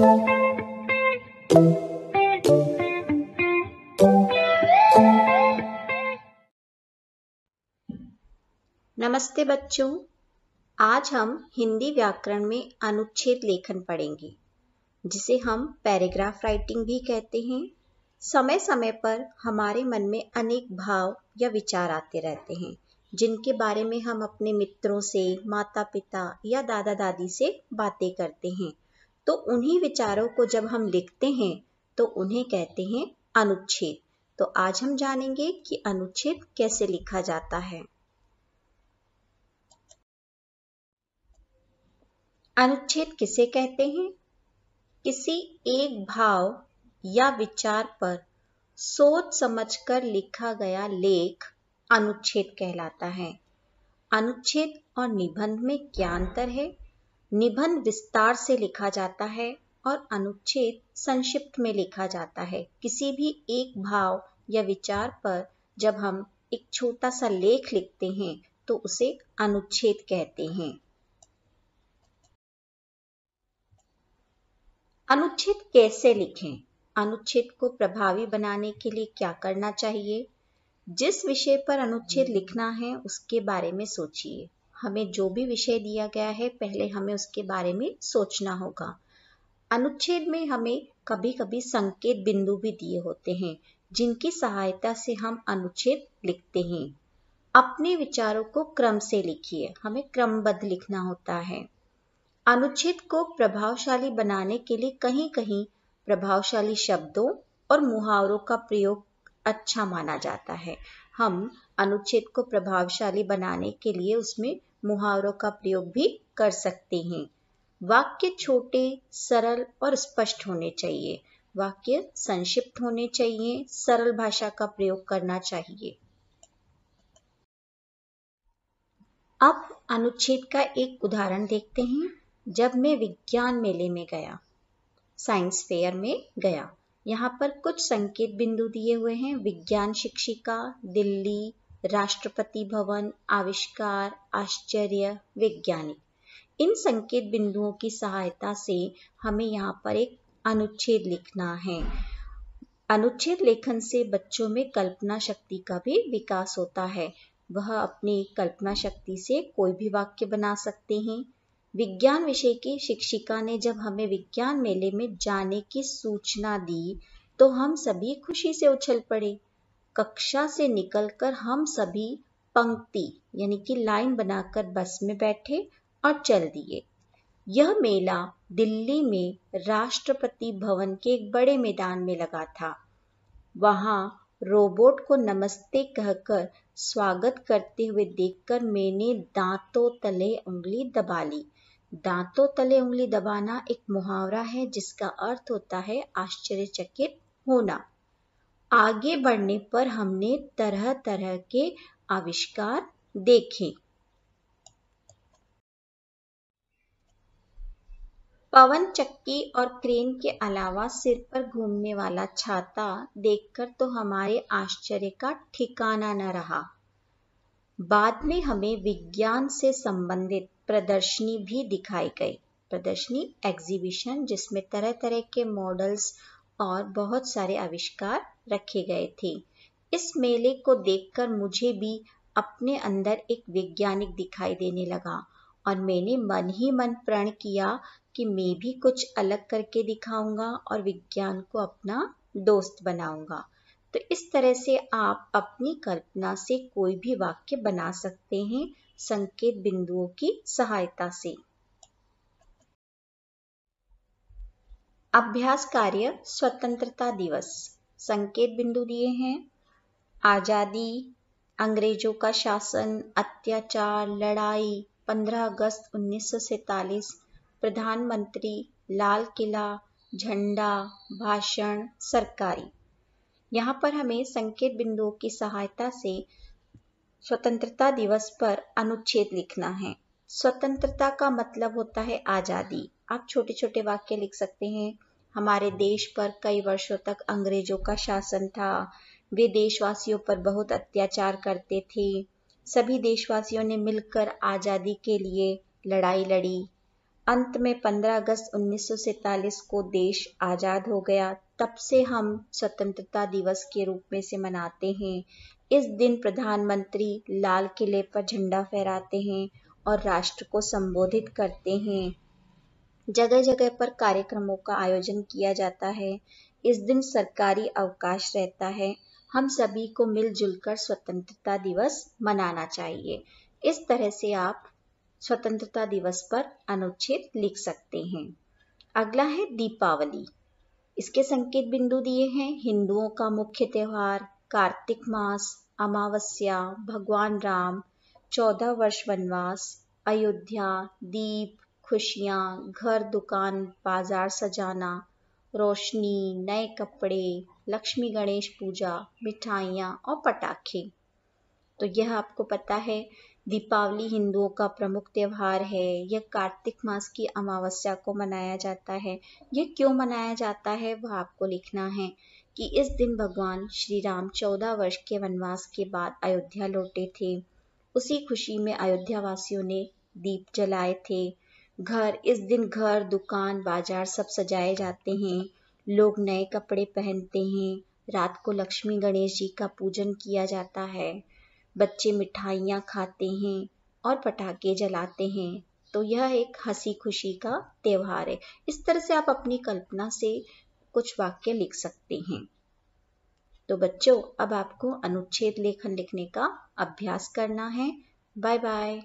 नमस्ते बच्चों आज हम हिंदी व्याकरण में अनुच्छेद लेखन पढ़ेंगे जिसे हम पैराग्राफ राइटिंग भी कहते हैं समय समय पर हमारे मन में अनेक भाव या विचार आते रहते हैं जिनके बारे में हम अपने मित्रों से माता पिता या दादा दादी से बातें करते हैं तो उन्हीं विचारों को जब हम लिखते हैं तो उन्हें कहते हैं अनुच्छेद तो आज हम जानेंगे कि अनुच्छेद कैसे लिखा जाता है अनुच्छेद किसे कहते हैं किसी एक भाव या विचार पर सोच समझकर लिखा गया लेख अनुच्छेद कहलाता है अनुच्छेद और निबंध में क्या अंतर है निबंध विस्तार से लिखा जाता है और अनुच्छेद संक्षिप्त में लिखा जाता है किसी भी एक भाव या विचार पर जब हम एक छोटा सा लेख लिखते हैं तो उसे अनुच्छेद कहते हैं अनुच्छेद कैसे लिखें अनुच्छेद को प्रभावी बनाने के लिए क्या करना चाहिए जिस विषय पर अनुच्छेद लिखना है उसके बारे में सोचिए हमें जो भी विषय दिया गया है पहले हमें उसके बारे में सोचना होगा अनुच्छेद में हमें कभी कभी संकेत बिंदु भी दिए होते हैं जिनकी सहायता से हम अनुच्छेद लिखते हैं अपने विचारों को क्रम से लिखिए हमें क्रमबद्ध लिखना होता है अनुच्छेद को प्रभावशाली बनाने के लिए कहीं कहीं प्रभावशाली शब्दों और मुहावरों का प्रयोग अच्छा माना जाता है हम अनुच्छेद को प्रभावशाली बनाने के लिए उसमें मुहावरों का प्रयोग भी कर सकते हैं वाक्य छोटे सरल और स्पष्ट होने चाहिए वाक्य संक्षिप्त होने चाहिए सरल भाषा का प्रयोग करना चाहिए अब अनुच्छेद का एक उदाहरण देखते हैं जब मैं विज्ञान मेले में गया साइंस फेयर में गया यहाँ पर कुछ संकेत बिंदु दिए हुए हैं विज्ञान शिक्षिका दिल्ली राष्ट्रपति भवन आविष्कार आश्चर्य वैज्ञानिक इन संकेत बिंदुओं की सहायता से हमें यहाँ पर एक अनुच्छेद लिखना है अनुच्छेद लेखन से बच्चों में कल्पना शक्ति का भी विकास होता है वह अपनी कल्पना शक्ति से कोई भी वाक्य बना सकते हैं विज्ञान विषय की शिक्षिका ने जब हमें विज्ञान मेले में जाने की सूचना दी तो हम सभी खुशी से उछल पड़े कक्षा से निकलकर हम सभी पंक्ति यानी कि लाइन बनाकर बस में बैठे और चल दिए यह मेला दिल्ली में राष्ट्रपति भवन के एक बड़े मैदान में लगा था वहां रोबोट को नमस्ते कहकर स्वागत करते हुए देखकर मैंने दांतों तले उंगली दबा ली दांतों तले उंगली दबाना एक मुहावरा है जिसका अर्थ होता है आश्चर्यचकित होना आगे बढ़ने पर हमने तरह तरह के आविष्कार देखे पवन चक्की और क्रेन के अलावा सिर पर घूमने वाला छाता देखकर तो हमारे आश्चर्य का ठिकाना न रहा बाद में हमें विज्ञान से संबंधित प्रदर्शनी भी दिखाई गई प्रदर्शनी एग्जीबिशन जिसमें तरह तरह के मॉडल्स और बहुत सारे आविष्कार रखे गए थे इस मेले को देखकर मुझे भी अपने अंदर एक वैज्ञानिक दिखाई देने लगा और मैंने मन ही मन प्रण किया कि मैं भी कुछ अलग करके दिखाऊंगा और विज्ञान को अपना दोस्त बनाऊंगा तो इस तरह से आप अपनी कल्पना से कोई भी वाक्य बना सकते हैं संकेत बिंदुओं की सहायता से अभ्यास कार्य स्वतंत्रता दिवस संकेत बिंदु दिए हैं आज़ादी अंग्रेजों का शासन अत्याचार लड़ाई 15 अगस्त उन्नीस प्रधानमंत्री लाल किला झंडा भाषण सरकारी यहाँ पर हमें संकेत बिंदुओं की सहायता से स्वतंत्रता दिवस पर अनुच्छेद लिखना है स्वतंत्रता का मतलब होता है आज़ादी आप छोटे छोटे वाक्य लिख सकते हैं हमारे देश पर कई वर्षों तक अंग्रेजों का शासन था वे देशवासियों पर बहुत अत्याचार करते थे सभी देशवासियों ने मिलकर आज़ादी के लिए लड़ाई लड़ी अंत में 15 अगस्त 1947 को देश आज़ाद हो गया तब से हम स्वतंत्रता दिवस के रूप में से मनाते हैं इस दिन प्रधानमंत्री लाल किले पर झंडा फहराते हैं और राष्ट्र को संबोधित करते हैं जगह जगह पर कार्यक्रमों का आयोजन किया जाता है इस दिन सरकारी अवकाश रहता है हम सभी को मिलजुल कर स्वतंत्रता दिवस मनाना चाहिए इस तरह से आप स्वतंत्रता दिवस पर अनुच्छेद लिख सकते हैं अगला है दीपावली इसके संकेत बिंदु दिए हैं हिंदुओं का मुख्य त्योहार कार्तिक मास अमावस्या भगवान राम चौदह वर्ष वनवास अयोध्या दीप खुशियाँ घर दुकान बाजार सजाना रोशनी नए कपड़े लक्ष्मी गणेश पूजा मिठाइयाँ और पटाखे तो यह आपको पता है दीपावली हिंदुओं का प्रमुख त्यौहार है यह कार्तिक मास की अमावस्या को मनाया जाता है यह क्यों मनाया जाता है वह आपको लिखना है कि इस दिन भगवान श्री राम चौदह वर्ष के वनवास के बाद अयोध्या लौटे थे उसी खुशी में अयोध्या वासियों ने दीप जलाए थे घर इस दिन घर दुकान बाजार सब सजाए जाते हैं लोग नए कपड़े पहनते हैं रात को लक्ष्मी गणेश जी का पूजन किया जाता है बच्चे मिठाइयाँ खाते हैं और पटाखे जलाते हैं तो यह एक हंसी खुशी का त्यौहार है इस तरह से आप अपनी कल्पना से कुछ वाक्य लिख सकते हैं तो बच्चों अब आपको अनुच्छेद लेखन लिखने का अभ्यास करना है बाय बाय